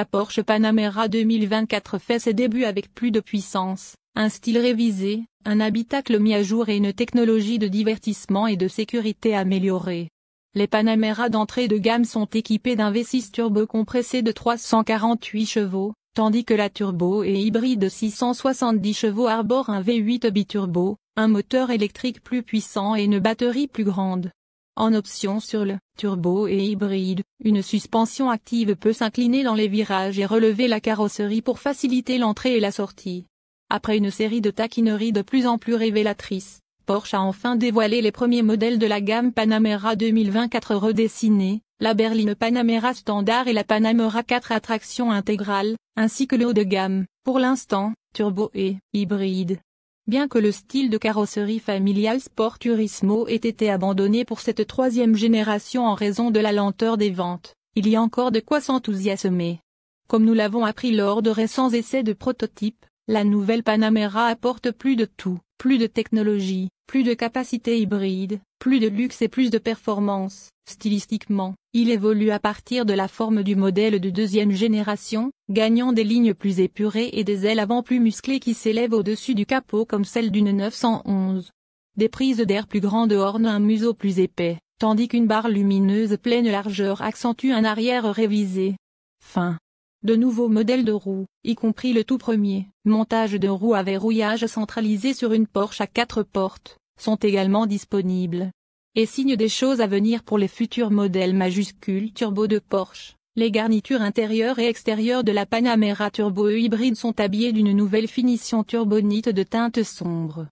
La Porsche Panamera 2024 fait ses débuts avec plus de puissance, un style révisé, un habitacle mis à jour et une technologie de divertissement et de sécurité améliorée. Les Panamera d'entrée de gamme sont équipés d'un V6 turbo compressé de 348 chevaux, tandis que la turbo et hybride 670 chevaux arbore un V8 biturbo, un moteur électrique plus puissant et une batterie plus grande. En option sur le turbo et hybride, une suspension active peut s'incliner dans les virages et relever la carrosserie pour faciliter l'entrée et la sortie. Après une série de taquineries de plus en plus révélatrices, Porsche a enfin dévoilé les premiers modèles de la gamme Panamera 2024 redessinée, la berline Panamera standard et la Panamera 4 Attraction intégrale, ainsi que le haut de gamme, pour l'instant, turbo et hybride. Bien que le style de carrosserie familiale Sport Turismo ait été abandonné pour cette troisième génération en raison de la lenteur des ventes, il y a encore de quoi s'enthousiasmer. Comme nous l'avons appris lors de récents essais de prototypes, la nouvelle Panamera apporte plus de tout plus de technologie, plus de capacité hybride, plus de luxe et plus de performance. Stylistiquement, il évolue à partir de la forme du modèle de deuxième génération, gagnant des lignes plus épurées et des ailes avant plus musclées qui s'élèvent au-dessus du capot comme celle d'une 911. Des prises d'air plus grandes ornent un museau plus épais, tandis qu'une barre lumineuse pleine largeur accentue un arrière révisé. Fin de nouveaux modèles de roues, y compris le tout premier, montage de roues à verrouillage centralisé sur une Porsche à quatre portes, sont également disponibles. Et signe des choses à venir pour les futurs modèles majuscules turbo de Porsche. Les garnitures intérieures et extérieures de la Panamera Turbo hybride sont habillées d'une nouvelle finition turbonite de teinte sombre.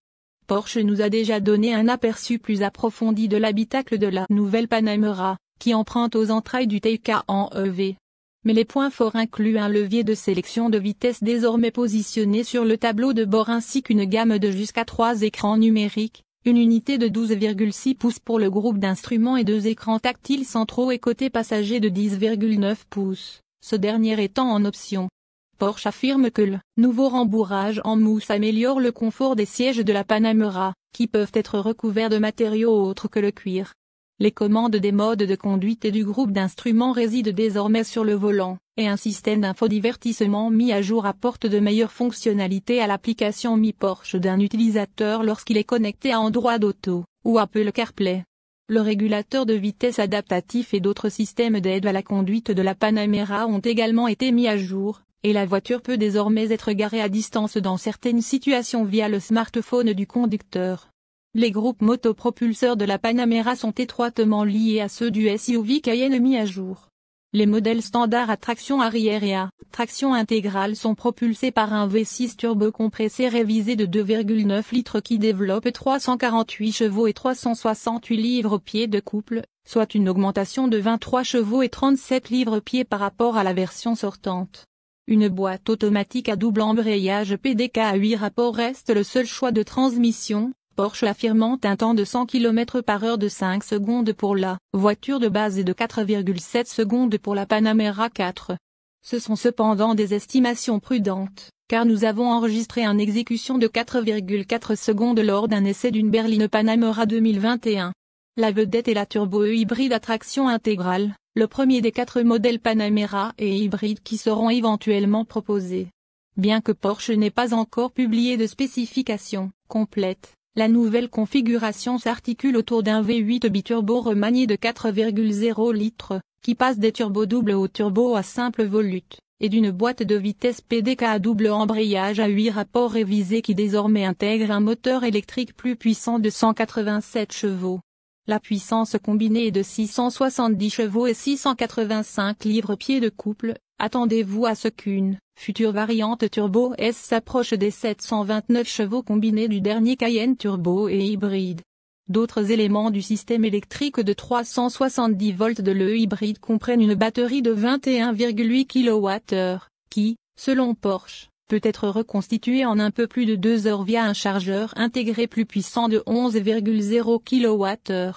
Porsche nous a déjà donné un aperçu plus approfondi de l'habitacle de la nouvelle Panamera, qui emprunte aux entrailles du Taycan en EV mais les points forts incluent un levier de sélection de vitesse désormais positionné sur le tableau de bord ainsi qu'une gamme de jusqu'à trois écrans numériques, une unité de 12,6 pouces pour le groupe d'instruments et deux écrans tactiles centraux et côté passager de 10,9 pouces, ce dernier étant en option. Porsche affirme que le nouveau rembourrage en mousse améliore le confort des sièges de la Panamera, qui peuvent être recouverts de matériaux autres que le cuir. Les commandes des modes de conduite et du groupe d'instruments résident désormais sur le volant, et un système d'infodivertissement mis à jour apporte de meilleures fonctionnalités à l'application Mi Porsche d'un utilisateur lorsqu'il est connecté à Android d'auto, ou Apple CarPlay. Le régulateur de vitesse adaptatif et d'autres systèmes d'aide à la conduite de la Panamera ont également été mis à jour, et la voiture peut désormais être garée à distance dans certaines situations via le smartphone du conducteur. Les groupes motopropulseurs de la Panamera sont étroitement liés à ceux du SUV Cayenne mis à jour. Les modèles standards à traction arrière et à traction intégrale sont propulsés par un V6 turbocompressé révisé de 2,9 litres qui développe 348 chevaux et 368 livres-pieds de couple, soit une augmentation de 23 chevaux et 37 livres-pieds par rapport à la version sortante. Une boîte automatique à double embrayage PDK à 8 rapports reste le seul choix de transmission, Porsche affirmant un temps de 100 km par heure de 5 secondes pour la voiture de base et de 4,7 secondes pour la Panamera 4. Ce sont cependant des estimations prudentes, car nous avons enregistré un exécution de 4,4 secondes lors d'un essai d'une berline Panamera 2021. La vedette est la turbo hybride à traction intégrale, le premier des quatre modèles Panamera et hybride qui seront éventuellement proposés bien que Porsche n'ait pas encore publié de spécifications complètes, la nouvelle configuration s'articule autour d'un V8 biturbo remanié de 4,0 litres, qui passe des turbos doubles aux turbos à simple volute, et d'une boîte de vitesse PDK à double embrayage à 8 rapports révisés qui désormais intègre un moteur électrique plus puissant de 187 chevaux. La puissance combinée est de 670 chevaux et 685 livres-pieds de couple, Attendez-vous à ce qu'une future variante Turbo S s'approche des 729 chevaux combinés du dernier Cayenne Turbo et hybride. D'autres éléments du système électrique de 370 volts de l'E hybride comprennent une batterie de 21,8 kWh, qui, selon Porsche, peut être reconstituée en un peu plus de deux heures via un chargeur intégré plus puissant de 11,0 kWh.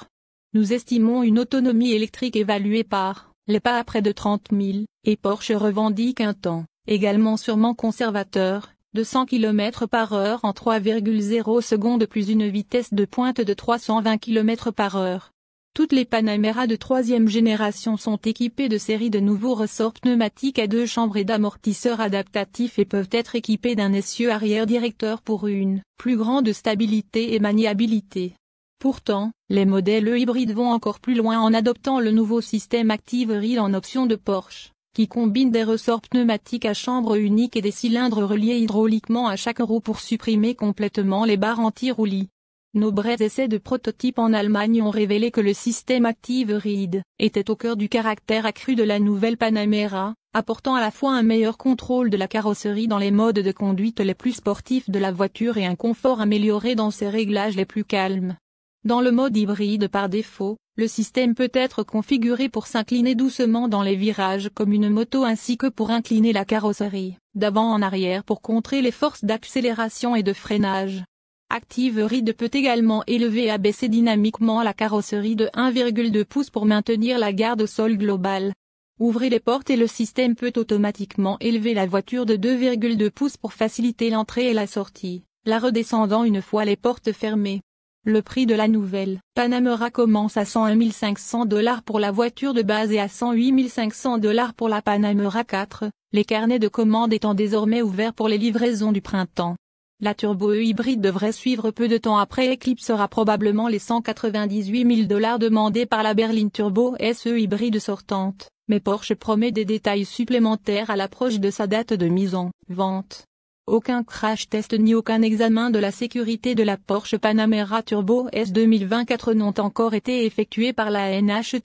Nous estimons une autonomie électrique évaluée par pas à près de 30 000, et Porsche revendique un temps, également sûrement conservateur, de 100 km par heure en 3,0 secondes plus une vitesse de pointe de 320 km par heure. Toutes les Panamera de troisième génération sont équipées de séries de nouveaux ressorts pneumatiques à deux chambres et d'amortisseurs adaptatifs et peuvent être équipées d'un essieu arrière directeur pour une plus grande stabilité et maniabilité. Pourtant, les modèles hybrides vont encore plus loin en adoptant le nouveau système Active Ride en option de Porsche, qui combine des ressorts pneumatiques à chambre unique et des cylindres reliés hydrauliquement à chaque roue pour supprimer complètement les barres anti-roulis. Nos brefs essais de prototypes en Allemagne ont révélé que le système Active Ride était au cœur du caractère accru de la nouvelle Panamera, apportant à la fois un meilleur contrôle de la carrosserie dans les modes de conduite les plus sportifs de la voiture et un confort amélioré dans ses réglages les plus calmes. Dans le mode hybride par défaut, le système peut être configuré pour s'incliner doucement dans les virages comme une moto ainsi que pour incliner la carrosserie, d'avant en arrière pour contrer les forces d'accélération et de freinage. Active Ride peut également élever et abaisser dynamiquement la carrosserie de 1,2 pouces pour maintenir la garde au sol globale. Ouvrez les portes et le système peut automatiquement élever la voiture de 2,2 pouces pour faciliter l'entrée et la sortie, la redescendant une fois les portes fermées. Le prix de la nouvelle Panamera commence à 101 500 dollars pour la voiture de base et à 108 500 dollars pour la Panamera 4, les carnets de commande étant désormais ouverts pour les livraisons du printemps. La turbo e hybride devrait suivre peu de temps après éclipsera probablement les 198 000 dollars demandés par la berline turbo SE hybride sortante, mais Porsche promet des détails supplémentaires à l'approche de sa date de mise en vente. Aucun crash test ni aucun examen de la sécurité de la Porsche Panamera Turbo S 2024 n'ont encore été effectués par la LIHS,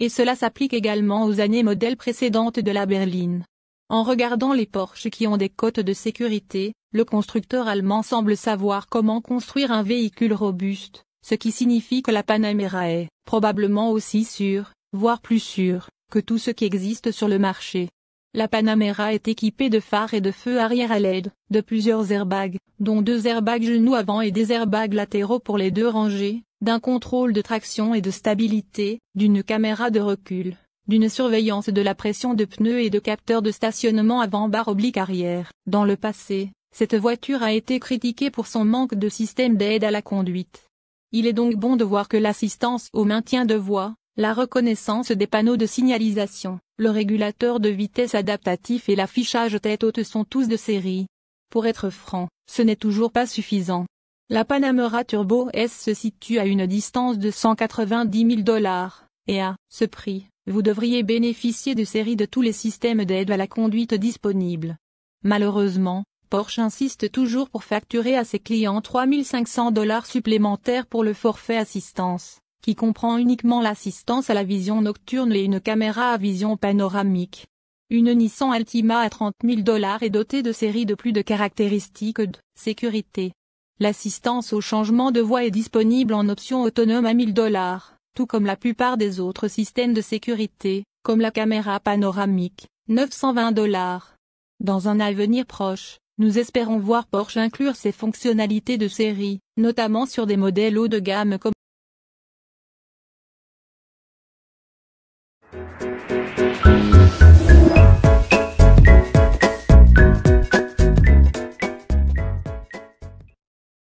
et cela s'applique également aux années modèles précédentes de la berline. En regardant les Porsche qui ont des cotes de sécurité, le constructeur allemand semble savoir comment construire un véhicule robuste, ce qui signifie que la Panamera est probablement aussi sûre, voire plus sûre, que tout ce qui existe sur le marché. La Panamera est équipée de phares et de feux arrière à l'aide, de plusieurs airbags, dont deux airbags genoux avant et des airbags latéraux pour les deux rangées, d'un contrôle de traction et de stabilité, d'une caméra de recul, d'une surveillance de la pression de pneus et de capteurs de stationnement avant barre oblique arrière. Dans le passé, cette voiture a été critiquée pour son manque de système d'aide à la conduite. Il est donc bon de voir que l'assistance au maintien de voie, la reconnaissance des panneaux de signalisation, le régulateur de vitesse adaptatif et l'affichage tête haute sont tous de série. Pour être franc, ce n'est toujours pas suffisant. La Panamera Turbo S se situe à une distance de 190 000 dollars, et à ce prix, vous devriez bénéficier de série de tous les systèmes d'aide à la conduite disponibles. Malheureusement, Porsche insiste toujours pour facturer à ses clients 3500 dollars supplémentaires pour le forfait assistance qui comprend uniquement l'assistance à la vision nocturne et une caméra à vision panoramique. Une Nissan Altima à 30 000 dollars est dotée de séries de plus de caractéristiques de sécurité. L'assistance au changement de voie est disponible en option autonome à 1000 dollars, tout comme la plupart des autres systèmes de sécurité, comme la caméra panoramique, 920 dollars. Dans un avenir proche, nous espérons voir Porsche inclure ces fonctionnalités de série, notamment sur des modèles haut de gamme comme